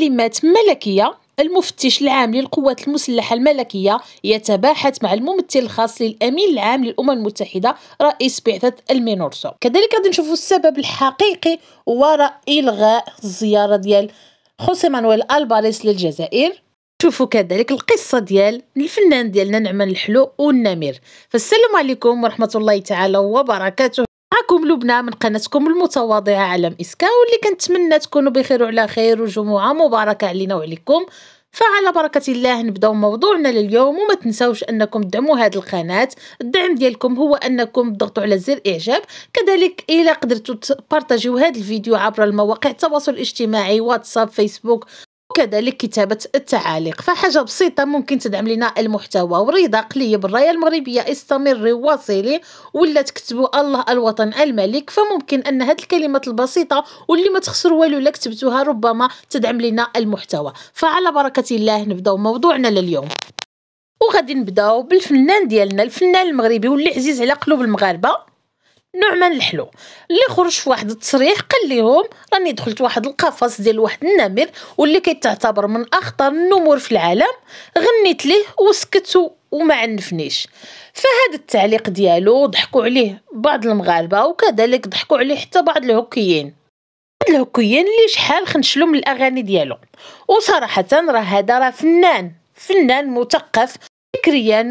كلمات ملكية المفتش العام للقوات المسلحة الملكية يتباحث مع الممثل الخاص للأمين العام للأمم المتحدة رئيس بعثة المينورسو كذلك غادي نشوفوا السبب الحقيقي وراء إلغاء الزيارة ديال خوسي مانويل ألباريس للجزائر شوفوا كذلك القصه ديال الفنان ديالنا نعمان الحلو والنمير فالسلام عليكم ورحمه الله تعالى وبركاته معكم لبنى من قناتكم المتواضعة عالم إسكا واللي كنتمنى تكونوا بخير وعلى خير وجمعة مباركة علينا وعليكم فعلى بركة الله نبداو موضوعنا لليوم وما تنسوش انكم تدعموا هذه القناة الدعم ديالكم هو انكم تضغطوا على زر اعجاب كذلك الى قدرتوا تبارطاجيو هذا الفيديو عبر المواقع التواصل الاجتماعي واتساب فيسبوك وكذلك كتابة التعاليق فحاجة بسيطة ممكن تدعم لنا المحتوى ورضا قليب الراية المغربية استمري واصلي ولا تكتبوا الله الوطن الملك فممكن أن هذه الكلمات البسيطة واللي ما تخسر والو لا كتبتوها ربما تدعم لنا المحتوى فعلى بركة الله نبداو موضوعنا لليوم وغادي نبداو بالفنان ديالنا الفنان المغربي واللي عزيز على قلوب المغاربه نعمان الحلو اللي خرج في واحد التصريح قال لهم راني دخلت واحد القفص ديال واحد النمر واللي كيتعتبر من اخطر النمور في العالم غنيت ليه وسكت وما عنفنيش فهاد التعليق ديالو ضحكوا عليه بعض المغاربه وكذلك ضحكوا عليه حتى بعض الهوكيين الهوكيين اللي شحال خنشلو من الاغاني ديالو وصراحه راه هذا راه فنان فنان مثقف فكريا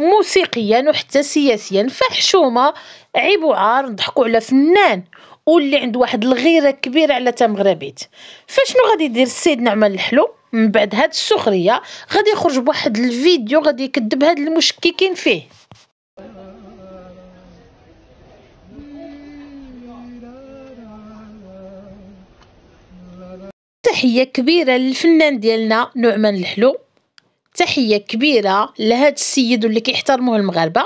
موسيقيا وحتى سياسيا فحشومة عيب وعار نضحكوا على فنان واللي عنده واحد الغيره كبيره على تمغربيت فشنو غادي يدير السيد نعمان الحلو من بعد هاد السخريه غادي يخرج بواحد الفيديو غادي يكذب هاد المشككين فيه تحيه كبيره للفنان ديالنا نعمان الحلو تحية كبيرة لهذا السيد اللي كيحترموه المغاربة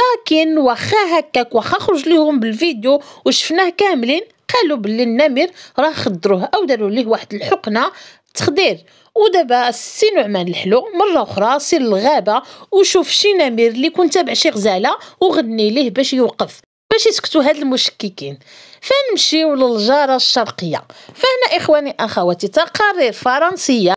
لكن واخا هكاك واخا خرج لهم بالفيديو وشفناه كاملين قالوا باللي النمر راه خدروه او داروا ليه واحد الحقنه تخدير ودابا السي نعمان الحلو مره اخرى سير للغابه وشوف شي نمر اللي كنت تابع شي غزاله وغني ليه باش يوقف باش يسكتوا هاد المشككين فنمشيو للجاره الشرقيه فهنا اخواني اخواتي تقارير فرنسيه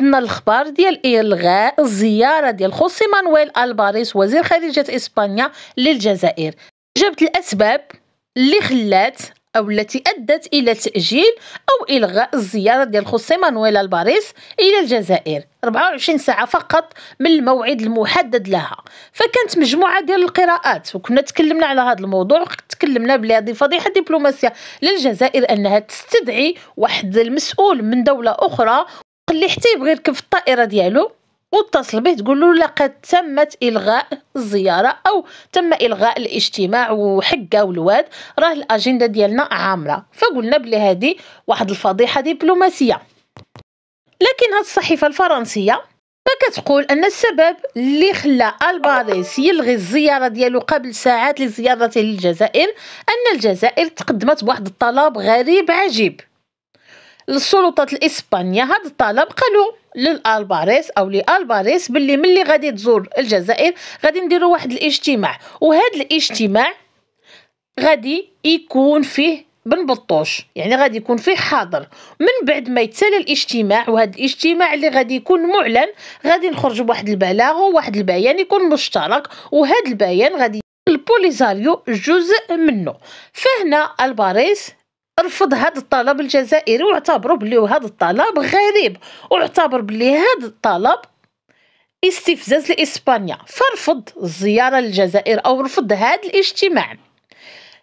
ان الخبر ديال الغاء الزياره ديال خوسي مانويل الباريس وزير خارجيه اسبانيا للجزائر جابت الاسباب اللي خلات او التي ادت الى تاجيل او الغاء الزياره ديال خوسي مانويل الباريس الى الجزائر 24 ساعه فقط من الموعد المحدد لها فكانت مجموعه ديال القراءات وكنا تكلمنا على هذا الموضوع تكلمنا بلي هذه فضيحه دبلوماسيه للجزائر انها تستدعي واحد المسؤول من دوله اخرى قال لي حتى يبغي يركب في الطائره ديالو واتصل به تقول له لقد تمت الغاء الزياره او تم الغاء الاجتماع وحقه والواد راه الاجنده ديالنا عامره فقلنا بلي هذه واحد الفضيحه دبلوماسيه لكن هاد الصحيفه الفرنسيه فكتقول ان السبب اللي خلى الباريس يلغي الزياره ديالو قبل ساعات لزيارته للجزائر ان الجزائر تقدمت بواحد الطلب غريب عجيب للسلطات الإسبانية هذا الطلب قالوا للالباريس او لالباريس باللي ملي غادي تزور الجزائر غادي نديروا واحد الاجتماع وهذا الاجتماع غادي يكون فيه بن بطوش يعني غادي يكون فيه حاضر من بعد ما يتسالى الاجتماع وهذا الاجتماع اللي غادي يكون معلن غادي نخرج بواحد البلاغ وواحد البيان يكون مشترك وهذا البيان غادي البوليزاريو جزء منه فهنا الباريس رفض هذا الطلب الجزائري واعتبروا بلي هذا الطلب غريب واعتبر بلي هذا الطلب استفزاز لاسبانيا فرفض الزياره للجزائر او رفض هذا الاجتماع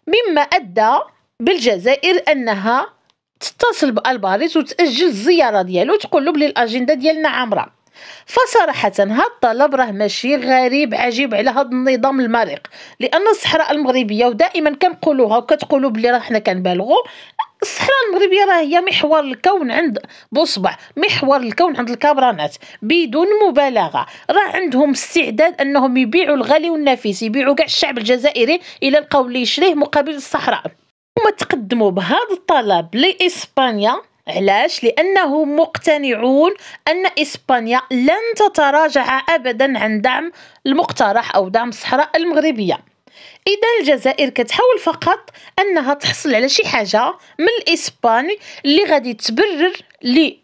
مما ادى بالجزائر انها تتصل بالباريس وتاجل الزياره ديالو تقول له بلي الاجنده ديالنا عامره فصراحة الطلب راه ماشي غريب عجيب على هذا النظام المريق لأن الصحراء المغربية ودائما كنقولوها وكتقولوا بلي راه حنا كنبالغوا الصحراء المغربية راه هي محور الكون عند بصبع محور الكون عند الكبرانات بدون مبالغة راه عندهم استعداد أنهم يبيعوا الغالي والنفيس يبيعوا كاع الشعب الجزائري إلى القول يشريه مقابل الصحراء هما تقدموا بهذا الطلب لإسبانيا علاش لانهم مقتنعون ان اسبانيا لن تتراجع ابدا عن دعم المقترح او دعم الصحراء المغربيه اذا الجزائر كتحاول فقط انها تحصل على شي حاجه من الاسباني اللي غادي تبرر لي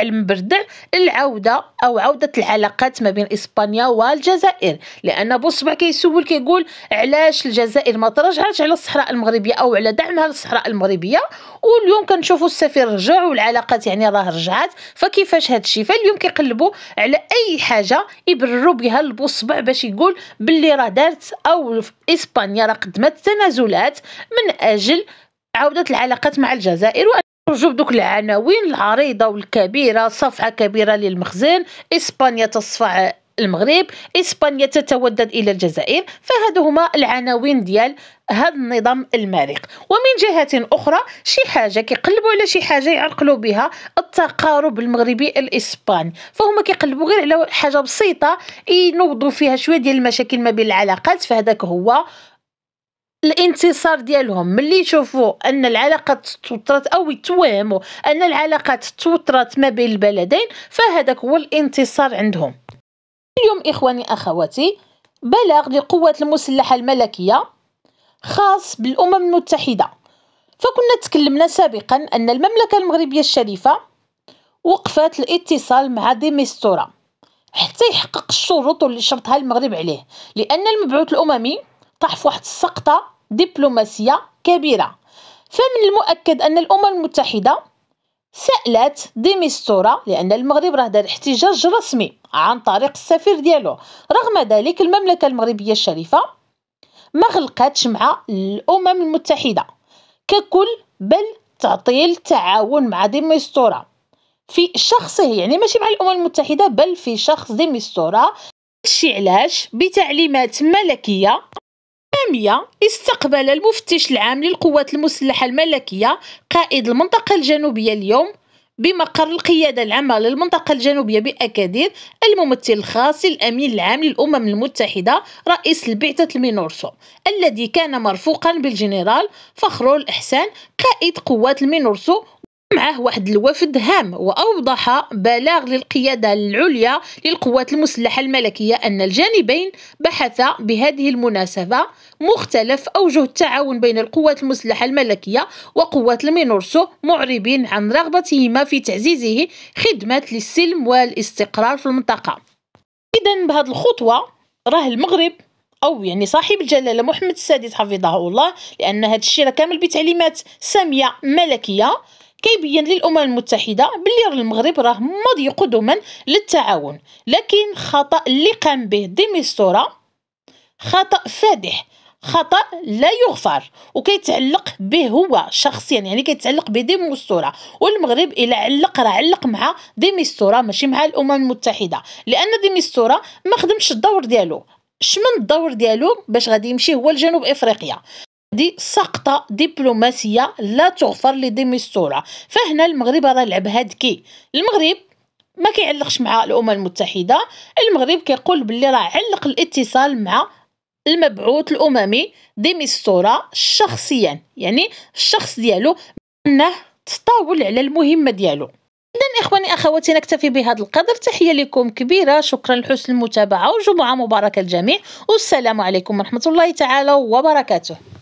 المبردع العوده او عوده العلاقات ما بين اسبانيا والجزائر لان بصبع كيسول كيقول علاش الجزائر ما ترجعتش على الصحراء المغربيه او على دعمها للصحراء المغربيه واليوم كنشوفوا السفير رجع والعلاقات يعني راه رجعات فكيفاش هذا الشيء فاليوم كيقلبوا على اي حاجه يبرروا بها البصبع باش يقول باللي راه دارت او إسبانيا قدمت تنازلات من أجل عودة العلاقات مع الجزائر وأن نرجو بدوك العناوين العريضة والكبيرة صفعة كبيرة للمخزن إسبانيا تصفع المغرب إسبانيا تتودد إلى الجزائر فهذو هما العناوين ديال هذا النظام المارق ومن جهة أخرى شي حاجة كيقلبوا على شي حاجة يعرقلوا بها التقارب المغربي الإسباني فهما كيقلبوا غير على حاجة بسيطة ينوضوا فيها شوية ديال المشاكل ما بين العلاقات فهذاك هو الانتصار ديالهم ملي يشوفوا ان العلاقات توترت او يتوهموا ان العلاقات توترت ما بين البلدين فهذاك هو الانتصار عندهم اليوم إخواني أخواتي بلاغ للقوات المسلحة الملكية خاص بالأمم المتحدة فكنا تكلمنا سابقا أن المملكة المغربية الشريفة وقفت الاتصال مع ديمستورا حتى يحقق الشروط اللي شرطها المغرب عليه لأن المبعوث الأممي طاح في واحد السقطة دبلوماسية كبيرة فمن المؤكد أن الأمم المتحدة سألت ديميستورا لأن المغرب راه دار احتجاج رسمي عن طريق السفير ديالو رغم ذلك المملكة المغربية الشريفة ما غلقاتش مع الأمم المتحدة ككل بل تعطيل التعاون مع ديميستورا في شخصه يعني ماشي مع الأمم المتحدة بل في شخص ديميستورا هادشي علاش بتعليمات ملكية 2008 استقبل المفتش العام للقوات المسلحة الملكية قائد المنطقة الجنوبية اليوم بمقر القيادة العامة للمنطقة الجنوبية بأكادير الممثل الخاص الأمين العام للأمم المتحدة رئيس البعثة المينورسو الذي كان مرفوقا بالجنرال فخرو الإحسان قائد قوات المينورسو معه واحد الوفد هام وأوضح بلاغ للقيادة العليا للقوات المسلحة الملكية أن الجانبين بحثا بهذه المناسبة مختلف أوجه التعاون بين القوات المسلحة الملكية وقوات المينورسو معربين عن رغبتهما في تعزيزه خدمة للسلم والاستقرار في المنطقة إذا بهذه الخطوة راه المغرب او يعني صاحب الجلاله محمد السادس حفظه الله لان هذا الشيء كامل بتعليمات ساميه ملكيه كيبين للامم المتحده بلي المغرب راه ماضي قدما للتعاون لكن خطا اللي قام به ديميستورا خطا فادح خطا لا يغفر وكيتعلق به هو شخصيا يعني كيتعلق بديمستوره والمغرب الا علق راه علق مع ديميستورا ماشي مع الامم المتحده لان ديميستورا ما خدمش الدور ديالو شمن الدور ديالو باش غادي يمشي هو لجنوب افريقيا دي سقطة دبلوماسية لا تغفر لديميستورا فهنا المغرب راه لعب كي المغرب ما كيعلقش مع الامم المتحده المغرب كيقول باللي راه علق الاتصال مع المبعوث الاممي ديميستورا شخصيا يعني الشخص ديالو انه تطاول على المهمه ديالو اذا اخواني اخواتي نكتفي بهذا القدر تحيه لكم كبيره شكرا لحسن المتابعه وجمعه مباركه للجميع والسلام عليكم ورحمه الله تعالى وبركاته